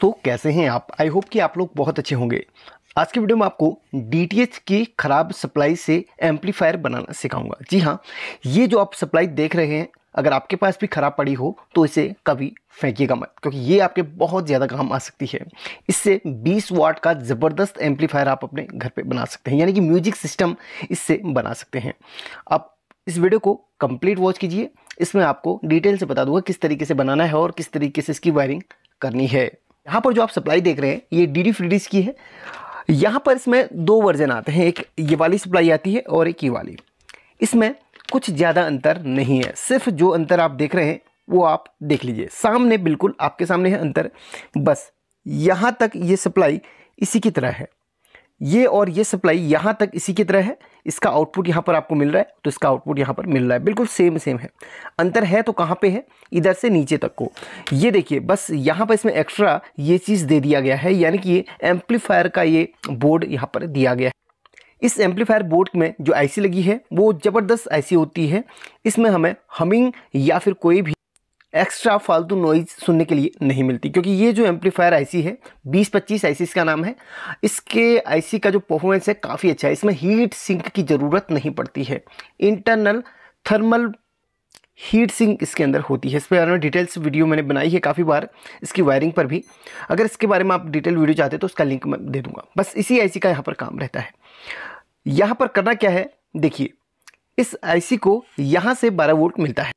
तो कैसे हैं आप आई होप कि आप लोग बहुत अच्छे होंगे आज के वीडियो में आपको डी की ख़राब सप्लाई से एम्पलीफायर बनाना सिखाऊंगा जी हाँ ये जो आप सप्लाई देख रहे हैं अगर आपके पास भी खराब पड़ी हो तो इसे कभी फेंकिएगा मत क्योंकि ये आपके बहुत ज़्यादा काम आ सकती है इससे 20 वाट का ज़बरदस्त एम्पलीफायर आप अपने घर पे बना सकते हैं यानी कि म्यूजिक सिस्टम इससे बना सकते हैं आप इस वीडियो को कंप्लीट वॉच कीजिए इसमें आपको डिटेल से बता दूंगा किस तरीके से बनाना है और किस तरीके से इसकी वायरिंग करनी है यहाँ पर जो आप सप्लाई देख रहे हैं ये डी डी फ्रीडीज की है यहाँ पर इसमें दो वर्जन आते हैं एक ये वाली सप्लाई आती है और एक ये वाली इसमें कुछ ज़्यादा अंतर नहीं है सिर्फ जो अंतर आप देख रहे हैं वो आप देख लीजिए सामने बिल्कुल आपके सामने है अंतर बस यहाँ तक ये सप्लाई इसी की तरह है ये और ये सप्लाई यहाँ तक इसी की तरह है इसका आउटपुट यहाँ पर आपको मिल रहा है तो इसका आउटपुट यहाँ पर मिल रहा है बिल्कुल सेम सेम है अंतर है तो कहाँ पे है इधर से नीचे तक को ये देखिए बस यहाँ पर इसमें एक्स्ट्रा ये चीज़ दे दिया गया है यानी कि ये एम्पलीफायर का ये बोर्ड यहाँ पर दिया गया है इस एम्पलीफायर बोर्ड में जो आईसी लगी है वो ज़बरदस्त आई होती है इसमें हमें हमिंग या फिर कोई भी एक्स्ट्रा फालतू नॉइज सुनने के लिए नहीं मिलती क्योंकि ये जो एम्पलीफायर आईसी है 2025 आईसी इसका नाम है इसके आईसी का जो परफॉर्मेंस है काफ़ी अच्छा है इसमें हीट सिंक की ज़रूरत नहीं पड़ती है इंटरनल थर्मल हीट सिंक इसके अंदर होती है इस पर में डिटेल्स वीडियो मैंने बनाई है काफ़ी बार इसकी वायरिंग पर भी अगर इसके बारे में आप डिटेल वीडियो चाहते हैं तो उसका लिंक मैं दे दूंगा बस इसी आईसी का यहाँ पर काम रहता है यहाँ पर करना क्या है देखिए इस आईसी को यहाँ से 12 वोल्ट मिलता है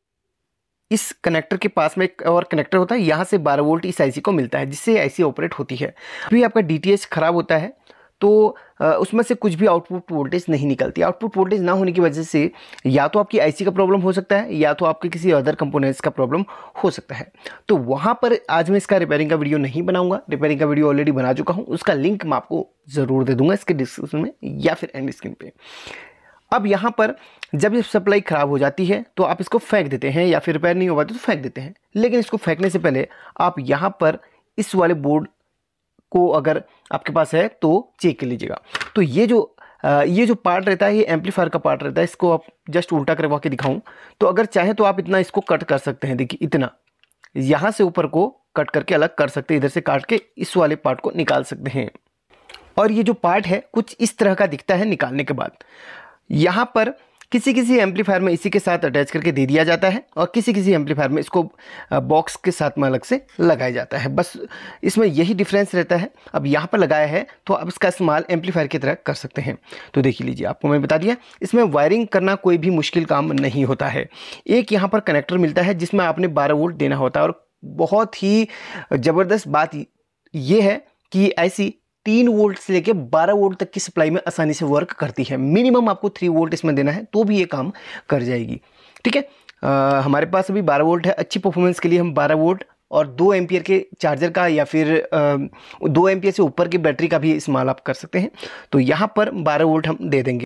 इस कनेक्टर के पास में एक और कनेक्टर होता है यहाँ से बारह वोल्ट इस आईसी को मिलता है जिससे आईसी ऑपरेट होती है अभी आपका डी ख़राब होता है तो उसमें से कुछ भी आउटपुट वोल्टेज नहीं निकलती आउटपुट वोल्टेज ना होने की वजह से या तो आपकी आईसी का प्रॉब्लम हो सकता है या तो आपके किसी अदर कंपोनेंट्स का प्रॉब्लम हो सकता है तो वहाँ पर आज मैं इसका रिपेयरिंग का वीडियो नहीं बनाऊंगा रिपेयरिंग का वीडियो ऑलरेडी बना चुका हूँ उसका लिंक मैं आपको ज़रूर दे दूंगा इसके डिस्क्रिप्शन में या फिर एंड स्क्रीन पर अब यहाँ पर जब ये सप्लाई ख़राब हो जाती है तो आप इसको फेंक देते हैं या फिर रिपेयर नहीं हो पाती तो फेंक देते हैं लेकिन इसको फेंकने से पहले आप यहाँ पर इस वाले बोर्ड को अगर आपके पास है तो चेक कर लीजिएगा तो ये जो ये जो पार्ट रहता है ये एम्पलीफायर का पार्ट रहता है इसको आप जस्ट उल्टा करवा के दिखाऊं तो अगर चाहें तो आप इतना इसको कट कर सकते हैं देखिए इतना यहाँ से ऊपर को कट करके अलग कर सकते हैं इधर से काट के इस वाले पार्ट को निकाल सकते हैं और ये जो पार्ट है कुछ इस तरह का दिखता है निकालने के बाद यहाँ पर किसी किसी एम्पलीफायर में इसी के साथ अटैच करके दे दिया जाता है और किसी किसी एम्पलीफायर में इसको बॉक्स के साथ में अलग से लगाया जाता है बस इसमें यही डिफरेंस रहता है अब यहाँ पर लगाया है तो अब इसका इस्तेमाल एम्पलीफायर की तरह कर सकते हैं तो देख लीजिए आपको मैं बता दिया इसमें वायरिंग करना कोई भी मुश्किल काम नहीं होता है एक यहाँ पर कनेक्टर मिलता है जिसमें आपने बारह वोल्ट देना होता है और बहुत ही ज़बरदस्त बात ये है कि ऐसी तीन वोल्ट से लेकर बारह वोल्ट तक की सप्लाई में आसानी से वर्क करती है मिनिमम आपको थ्री वोल्ट इसमें देना है तो भी ये काम कर जाएगी ठीक है हमारे पास अभी बारह वोल्ट है अच्छी परफॉर्मेंस के लिए हम बारह वोल्ट और दो एम्पियर के चार्जर का या फिर आ, दो एम्पियर से ऊपर की बैटरी का भी इस्तेमाल आप कर सकते हैं तो यहाँ पर बारह वोल्ट हम दे देंगे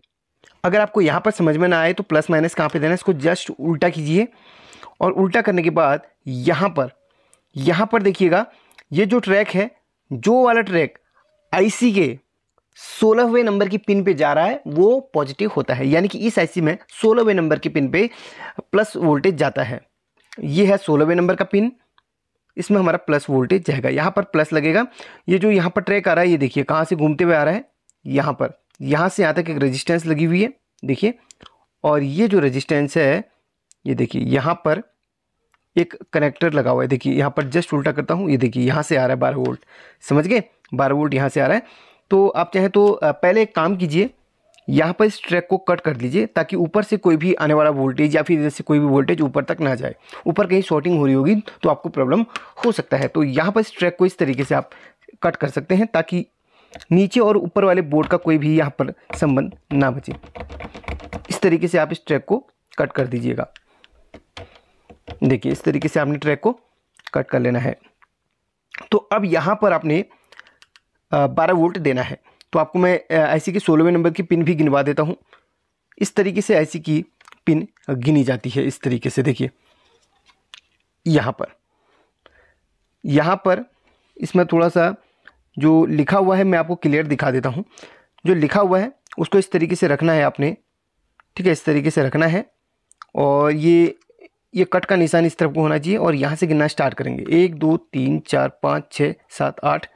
अगर आपको यहाँ पर समझ में ना आए तो प्लस माइनस कहाँ पे देना है इसको जस्ट उल्टा कीजिए और उल्टा करने के बाद यहाँ पर यहाँ पर देखिएगा ये जो ट्रैक है जो वाला ट्रैक आईसी के सोलहवें नंबर की पिन पे जा रहा है वो पॉजिटिव होता है यानी कि इस आईसी में सोलहवें नंबर की पिन पे प्लस वोल्टेज जाता है ये है सोलहवें नंबर का पिन इसमें हमारा प्लस वोल्टेज जाएगा यहाँ पर प्लस लगेगा ये जो यहाँ पर ट्रैक आ रहा है ये देखिए कहाँ से घूमते हुए आ रहा है यहाँ पर यहाँ से यहाँ तक एक रजिस्टेंस लगी हुई है देखिए और ये जो रजिस्टेंस है ये देखिए यहाँ पर एक कनेक्टर लगा हुआ है देखिए यहाँ पर जस्ट उल्टा करता हूँ ये देखिए यहाँ से आ रहा है बारह वोल्ट समझ गए बारह वोल्ट यहाँ से आ रहा है तो आप चाहें तो पहले एक काम कीजिए यहाँ पर इस ट्रैक को कट कर दीजिए ताकि ऊपर से कोई भी आने वाला वोल्टेज या फिर जैसे कोई भी वोल्टेज ऊपर तक ना जाए ऊपर कहीं शॉर्टिंग हो रही होगी तो आपको प्रॉब्लम हो सकता है तो यहाँ पर इस ट्रैक को इस तरीके से आप कट कर सकते हैं ताकि नीचे और ऊपर वाले बोर्ड का कोई भी यहाँ पर संबंध ना बचे इस तरीके से आप इस ट्रैक को कट कर दीजिएगा देखिए इस तरीके से आपने ट्रैक को कट कर लेना है तो अब यहाँ पर आपने बारह वोल्ट देना है तो आपको मैं आईसी के सोलहवें नंबर की पिन भी गिनवा देता हूँ इस तरीके से आईसी की पिन गिनी जाती है इस तरीके से देखिए यहाँ पर यहाँ पर इसमें थोड़ा सा जो लिखा हुआ है मैं आपको क्लियर दिखा देता हूँ जो लिखा हुआ है उसको इस तरीके से रखना है आपने ठीक है इस तरीके से रखना है और ये ये कट का निशान इस तरफ को होना चाहिए और यहाँ से गिनना स्टार्ट करेंगे एक दो तीन चार पाँच छः सात आठ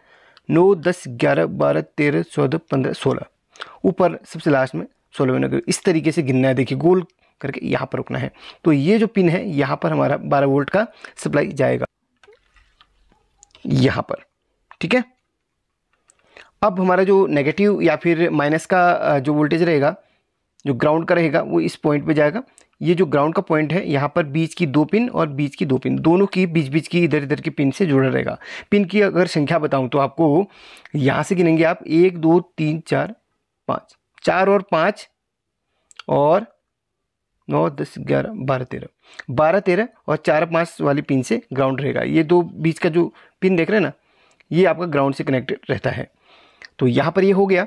नौ दस ग्यारह बारह तेरह चौदह पंद्रह सोलह ऊपर सबसे लास्ट में सोलह में इस तरीके से गिनना है देखिए गोल करके यहाँ पर रुकना है तो ये जो पिन है यहाँ पर हमारा बारह वोल्ट का सप्लाई जाएगा यहाँ पर ठीक है अब हमारा जो नेगेटिव या फिर माइनस का जो वोल्टेज रहेगा जो ग्राउंड का रहेगा वो इस पॉइंट पे जाएगा ये जो ग्राउंड का पॉइंट है यहाँ पर बीच की दो पिन और बीच की दो पिन दोनों की बीच बीच की इधर इधर की पिन से जुड़ा रहेगा पिन की अगर संख्या बताऊँ तो आपको यहाँ से गिनेंगे आप एक दो तीन चार पाँच चार और पाँच और नौ दस ग्यारह बारह तेरह बारह तेरह और चार पाँच वाली पिन से ग्राउंड रहेगा ये दो बीच का जो पिन देख रहे हैं ना ये आपका ग्राउंड से कनेक्टेड रहता है तो यहाँ पर ये यह हो गया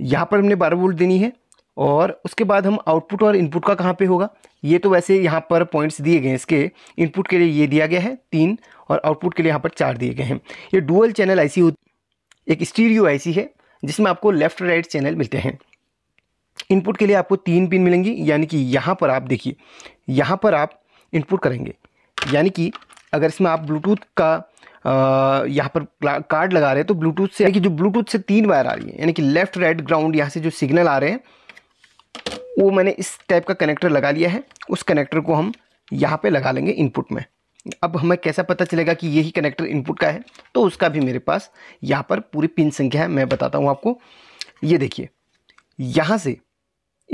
यहाँ पर हमने बारह वोल्ट देनी है और उसके बाद हम आउटपुट और इनपुट का कहाँ पे होगा ये तो वैसे यहाँ पर पॉइंट्स दिए गए हैं इसके इनपुट के लिए ये दिया गया है तीन और आउटपुट के लिए यहाँ पर चार दिए गए हैं ये डुअल चैनल आईसी एक स्टीरियो आईसी है जिसमें आपको लेफ्ट राइट चैनल मिलते हैं इनपुट के लिए आपको तीन पिन मिलेंगी यानी कि यहाँ पर आप देखिए यहाँ पर आप इनपुट करेंगे यानी कि अगर इसमें आप ब्लूटूथ का यहाँ पर कार्ड लगा रहे हैं तो ब्लूटूथ से कि जो ब्लूटूथ से तीन वायर आ रही है यानी कि लेफ्ट राइट ग्राउंड यहाँ से जो सिग्नल आ रहे हैं वो मैंने इस टाइप का कनेक्टर लगा लिया है उस कनेक्टर को हम यहाँ पे लगा लेंगे इनपुट में अब हमें कैसा पता चलेगा कि यही कनेक्टर इनपुट का है तो उसका भी मेरे पास यहाँ पर पूरी पिन संख्या है मैं बताता हूँ आपको ये देखिए यहाँ से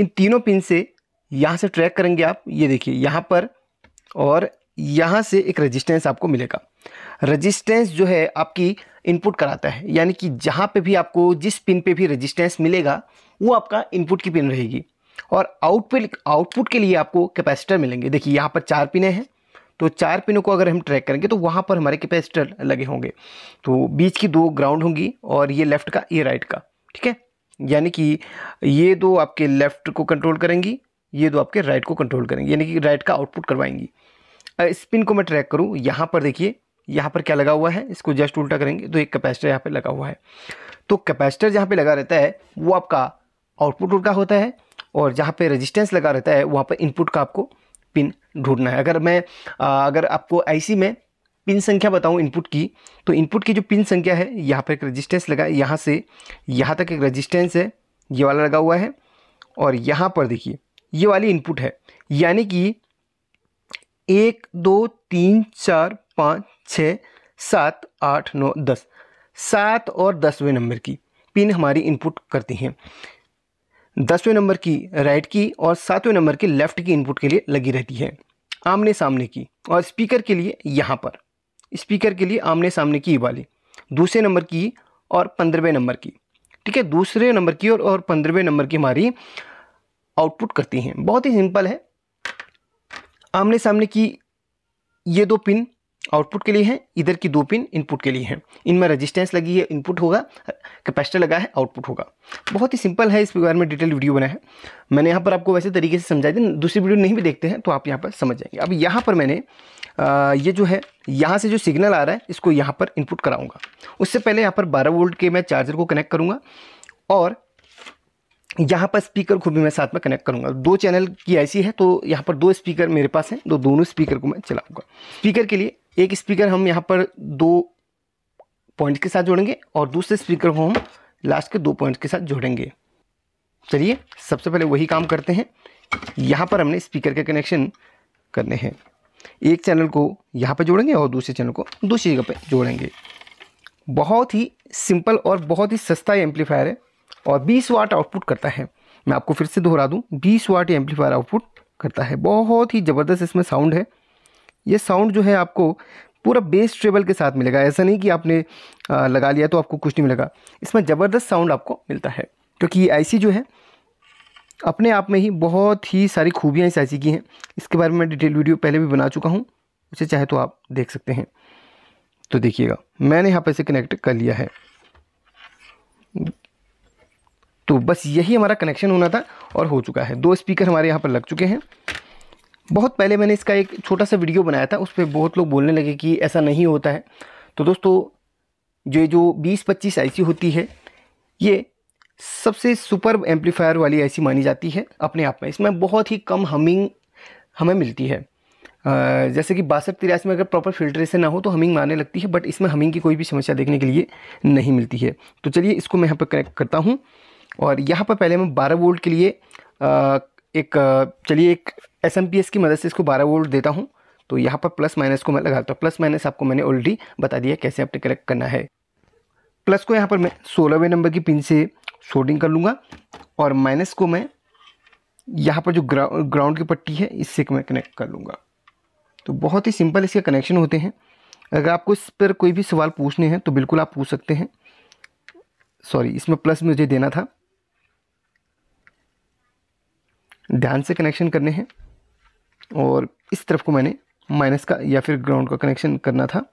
इन तीनों पिन से यहाँ से ट्रैक करेंगे आप ये देखिए यहाँ पर और यहाँ से एक रजिस्टेंस आपको मिलेगा रजिस्टेंस जो है आपकी इनपुट कराता है यानी कि जहाँ पे भी आपको जिस पिन पे भी रजिस्टेंस मिलेगा वो आपका इनपुट की पिन रहेगी और आउटपुट आउटपुट के लिए आपको कैपेसिटर मिलेंगे देखिए यहाँ पर चार पिने हैं तो चार पिनों को अगर हम ट्रैक करेंगे तो वहाँ पर हमारे कैपेसिटर लगे होंगे तो बीच की दो ग्राउंड होंगी और ये लेफ़्ट का ये राइट का ठीक है यानी कि ये दो आपके लेफ़्ट को कंट्रोल करेंगी ये दो आपके राइट को कंट्रोल करेंगी यानी कि राइट का आउटपुट करवाएंगी इस पिन को मैं ट्रैक करूँ यहाँ पर देखिए यहाँ पर क्या लगा हुआ है इसको जस्ट उल्टा करेंगे तो एक कैपेसिटर यहाँ पर लगा हुआ है तो कैपेसिटर जहाँ पर लगा रहता है वो आपका आउटपुट उल्टा होता है और जहाँ पे रेजिस्टेंस लगा रहता है वहाँ पर इनपुट का आपको पिन ढूंढना है अगर मैं आ, अगर आपको आईसी में पिन संख्या बताऊँ इनपुट की तो इनपुट की जो पिन संख्या है यहाँ पर एक रजिस्टेंस लगा है यहाँ से यहाँ तक एक रजिस्टेंस है ये वाला लगा हुआ है और यहाँ पर देखिए ये वाली इनपुट है यानी कि एक दो तीन चार पाँच छः सात आठ नौ दस सात और दसवें नंबर की पिन हमारी इनपुट करती हैं दसवें नंबर की राइट की और सातवें नंबर की लेफ़्ट की इनपुट के लिए लगी रहती है आमने सामने की और स्पीकर के लिए यहाँ पर स्पीकर के लिए आमने सामने की वाली दूसरे नंबर की और पंद्रहवें नंबर की ठीक है दूसरे नंबर की और, और पंद्रहवें नंबर की हमारी आउटपुट करती हैं बहुत ही सिंपल है आमने सामने की ये दो पिन आउटपुट के लिए है इधर की दो पिन इनपुट के लिए है इनमें रेजिस्टेंस लगी है इनपुट होगा कैपेसिटर लगा है आउटपुट होगा बहुत ही सिंपल है इस बारे में डिटेल वीडियो बना है मैंने यहाँ पर आपको वैसे तरीके से समझाया दिया दूसरी वीडियो नहीं भी देखते हैं तो आप यहाँ पर समझ जाएंगे अब यहाँ पर मैंने आ, ये जो है यहाँ से जो सिग्नल आ रहा है इसको यहाँ पर इनपुट कराऊँगा उससे पहले यहाँ पर बारह वोल्ट के मैं चार्जर को कनेक्ट करूँगा और यहाँ पर स्पीकर को भी मैं साथ में कनेक्ट करूँगा दो चैनल की ऐसी है तो यहाँ पर दो स्पीकर मेरे पास हैं तो दोनों स्पीकर को मैं चलाऊँगा स्पीकर के लिए एक स्पीकर हम यहाँ पर दो पॉइंट के साथ जोड़ेंगे और दूसरे स्पीकर को हम लास्ट के दो पॉइंट के साथ जोड़ेंगे चलिए सबसे पहले वही काम करते हैं यहाँ पर हमने स्पीकर के कनेक्शन करने हैं एक चैनल को यहाँ पर जोड़ेंगे और दूसरे चैनल को दूसरी जगह पर जोड़ेंगे बहुत ही सिंपल और बहुत ही सस्ता एम्पलीफायर है और 20 वाट आउटपुट करता है मैं आपको फिर से दोहरा दूं 20 वाट एम्पलीफायर आउटपुट करता है बहुत ही ज़बरदस्त इसमें साउंड है ये साउंड जो है आपको पूरा बेस ट्रेबल के साथ मिलेगा ऐसा नहीं कि आपने लगा लिया तो आपको कुछ नहीं मिलेगा इसमें ज़बरदस्त साउंड आपको मिलता है क्योंकि ये आईसी जो है अपने आप में ही बहुत ही सारी खूबियाँ इस आईसी की हैं इसके बारे में मैं डिटेल वीडियो पहले भी बना चुका हूँ उसे चाहे तो आप देख सकते हैं तो देखिएगा मैंने यहाँ पर इसे कनेक्ट कर लिया है तो बस यही हमारा कनेक्शन होना था और हो चुका है दो स्पीकर हमारे यहाँ पर लग चुके हैं बहुत पहले मैंने इसका एक छोटा सा वीडियो बनाया था उस पर बहुत लोग बोलने लगे कि ऐसा नहीं होता है तो दोस्तों ये जो बीस पच्चीस आईसी होती है ये सबसे सुपर एम्पलीफायर वाली आईसी मानी जाती है अपने आप में इसमें बहुत ही कम हमिंग हमें मिलती है जैसे कि बासठ तिरासी में अगर प्रॉपर फिल्ट्रेशन ना हो तो हमिंग मारने लगती है बट इसमें हमिंग की कोई भी समस्या देखने के लिए नहीं मिलती है तो चलिए इसको मैं यहाँ पर कनेक्ट करता हूँ और यहाँ पर पहले मैं बारह वोल्ट के लिए एक चलिए एक एस की मदद से इसको बारह वोल्ट देता हूँ तो यहाँ पर प्लस माइनस को मैं लगाता हूँ प्लस माइनस आपको मैंने ऑलरेडी बता दिया कैसे आपने कलेक्ट करना है प्लस को यहाँ पर मैं सोलहवें नंबर की पिन से सोल्डिंग कर लूँगा और माइनस को मैं यहाँ पर जो ग्राउंड ग्राउंड की पट्टी है इससे मैं कनेक्ट कर लूँगा तो बहुत ही सिंपल इसके कनेक्शन होते हैं अगर आपको इस पर कोई भी सवाल पूछने हैं तो बिल्कुल आप पूछ सकते हैं सॉरी इसमें प्लस मुझे देना था ध्यान से कनेक्शन करने हैं और इस तरफ को मैंने माइनस का या फिर ग्राउंड का कनेक्शन करना था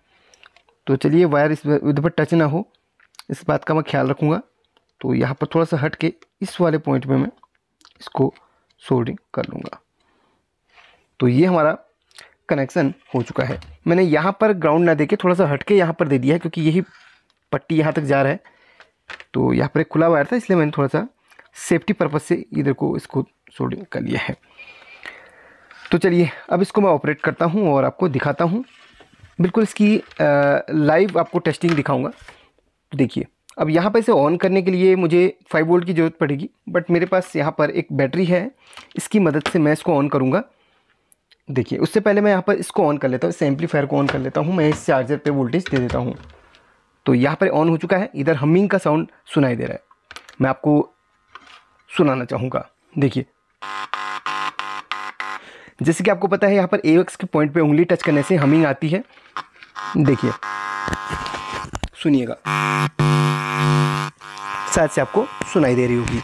तो चलिए वायर इस इधर पर टच ना हो इस बात का मैं ख्याल रखूँगा तो यहाँ पर थोड़ा सा हट के इस वाले पॉइंट में मैं इसको सोल्डिंग कर लूँगा तो ये हमारा कनेक्शन हो चुका है मैंने यहाँ पर ग्राउंड ना देके थोड़ा सा हट के यहाँ पर दे दिया है क्योंकि यही पट्टी यहाँ तक जा रहा है तो यहाँ पर एक खुला वायर था इसलिए मैंने थोड़ा सा सेफ्टी पर्पज़ से इधर को इसको सोल्डिंग कर लिया है तो चलिए अब इसको मैं ऑपरेट करता हूँ और आपको दिखाता हूँ बिल्कुल इसकी लाइव आपको टेस्टिंग दिखाऊँगा तो देखिए अब यहाँ पर इसे ऑन करने के लिए मुझे 5 वोल्ट की ज़रूरत पड़ेगी बट मेरे पास यहाँ पर एक बैटरी है इसकी मदद से मैं इसको ऑन करूँगा देखिए उससे पहले मैं यहाँ पर इसको ऑन कर लेता हूँ इस एम्पलीफायर को ऑन कर लेता हूँ मैं इस चार्जर पर वोल्टेज दे देता हूँ तो यहाँ पर ऑन हो चुका है इधर हमिंग का साउंड सुनाई दे रहा है मैं आपको सुनाना चाहूँगा देखिए जैसे कि आपको पता है यहाँ पर ए एक्स के पॉइंट पे उंगली टच करने से हमिंग आती है देखिए सुनिएगा शायद से आपको सुनाई दे रही होगी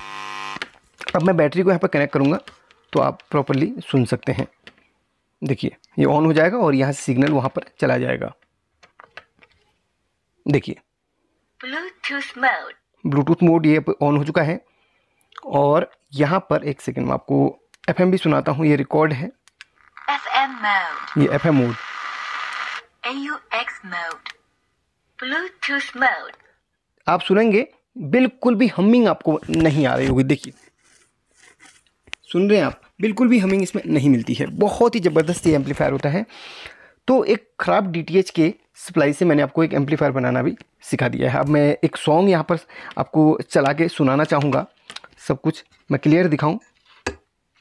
अब मैं बैटरी को यहाँ पर कनेक्ट करूँगा तो आप प्रॉपरली सुन सकते हैं देखिए ये ऑन हो जाएगा और यहाँ से सिग्नल वहाँ पर चला जाएगा देखिए ब्लूटूथ मोड ब्लूटूथ मोड ये ऑन हो चुका है और यहाँ पर एक सेकेंड में आपको एफ भी सुनाता हूँ ये रिकॉर्ड है FM mode. Yeah, FM mode. AUX mode. Bluetooth mode. आप सुनेंगे बिल्कुल भी हमिंग आपको नहीं आ रही होगी देखिए सुन रहे हैं आप बिल्कुल भी हमिंग इसमें नहीं मिलती है बहुत ही ज़बरदस्त एम्पलीफायर होता है तो एक ख़राब डी के सप्लाई से मैंने आपको एक एम्पलीफायर बनाना भी सिखा दिया है अब मैं एक सॉन्ग यहाँ पर आपको चला के सुनाना चाहूँगा सब कुछ मैं क्लियर दिखाऊँ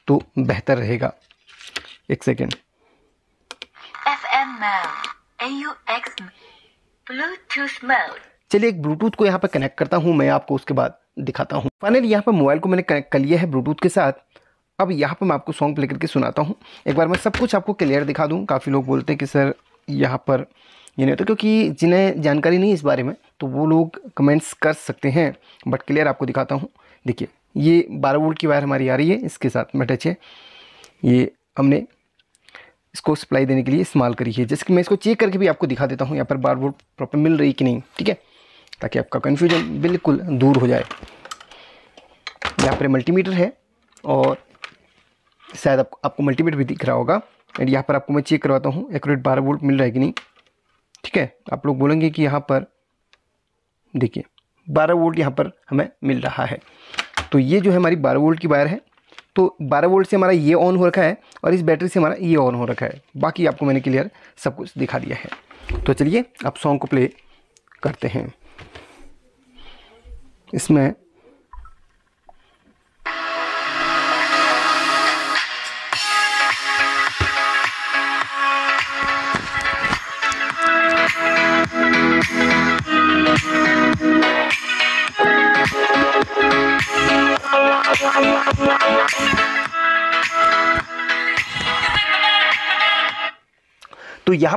तो बेहतर रहेगा एक सेकेंड चलिए एक ब्लूटूथ को यहाँ पर कनेक्ट करता हूँ मैं आपको उसके बाद दिखाता हूँ फाइनली यहाँ पर मोबाइल को मैंने कनेक्ट कर लिया है ब्लूटूथ के साथ अब यहाँ पर मैं आपको सॉन्ग प्ले करके सुनाता हूँ एक बार मैं सब कुछ आपको क्लियर दिखा दूँ काफ़ी लोग बोलते हैं कि सर यहाँ पर ये नहीं होता क्योंकि जिन्हें जानकारी नहीं इस बारे में तो वो लोग कमेंट्स कर सकते हैं बट क्लियर आपको दिखाता हूँ देखिए ये बारह वोल्ट की वायर हमारी आ रही है इसके साथ मैं टच है ये हमने इसको सप्लाई देने के लिए इस्तेमाल करिए जैसे कि मैं इसको चेक करके भी आपको दिखा देता हूँ यहाँ पर बार बोर्ड प्रॉपर मिल रही कि नहीं ठीक है ताकि आपका कन्फ्यूजन बिल्कुल दूर हो जाए यहाँ पर मल्टीमीटर है और शायद आप, आपको मल्टीमीटर भी दिख रहा होगा एंड यहाँ पर आपको मैं चेक करवाता हूँ एक्यूरेट बारह वोल्ट मिल रहा है कि नहीं ठीक है आप लोग बोलेंगे कि यहाँ पर देखिए बारह वोल्ट यहाँ पर हमें मिल रहा है तो ये जो है हमारी बारह वोल्ट की वायर है तो 12 वोल्ट से हमारा ये ऑन हो रखा है और इस बैटरी से हमारा ये ऑन हो रखा है बाकी आपको मैंने क्लियर सब कुछ दिखा दिया है तो चलिए आप सॉन्ग को प्ले करते हैं इसमें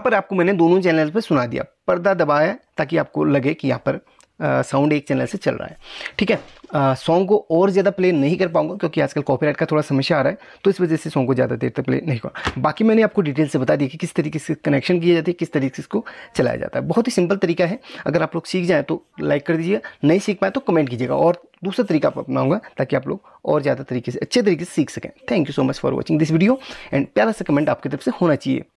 पर आपको मैंने दोनों चैनल पर सुना दिया पर्दा दबाया ताकि आपको लगे कि यहाँ पर साउंड एक चैनल से चल रहा है ठीक है सॉन्ग को और ज़्यादा प्ले नहीं कर पाऊंगा क्योंकि आजकल कॉपीराइट का थोड़ा समस्या आ रहा है तो इस वजह से सॉन्ग को ज़्यादा देर तक प्ले नहीं करूँगा बाकी मैंने आपको डिटेल से बता दी कि किस तरीके से कनेक्शन किया जाती है किस तरीके से इसको चलाया जाता है बहुत ही सिंपल तरीका है अगर आप लोग सीख जाएँ तो लाइक कर दीजिएगा नहीं सीख पाए तो कमेंट कीजिएगा और दूसरा तरीका अपनाऊंगा ताकि आप लोग और ज़्यादा तरीके से अच्छे तरीके से सीख सकें thank you so much for watching this video and प्यारा सा कमेंट आपकी तरफ से होना चाहिए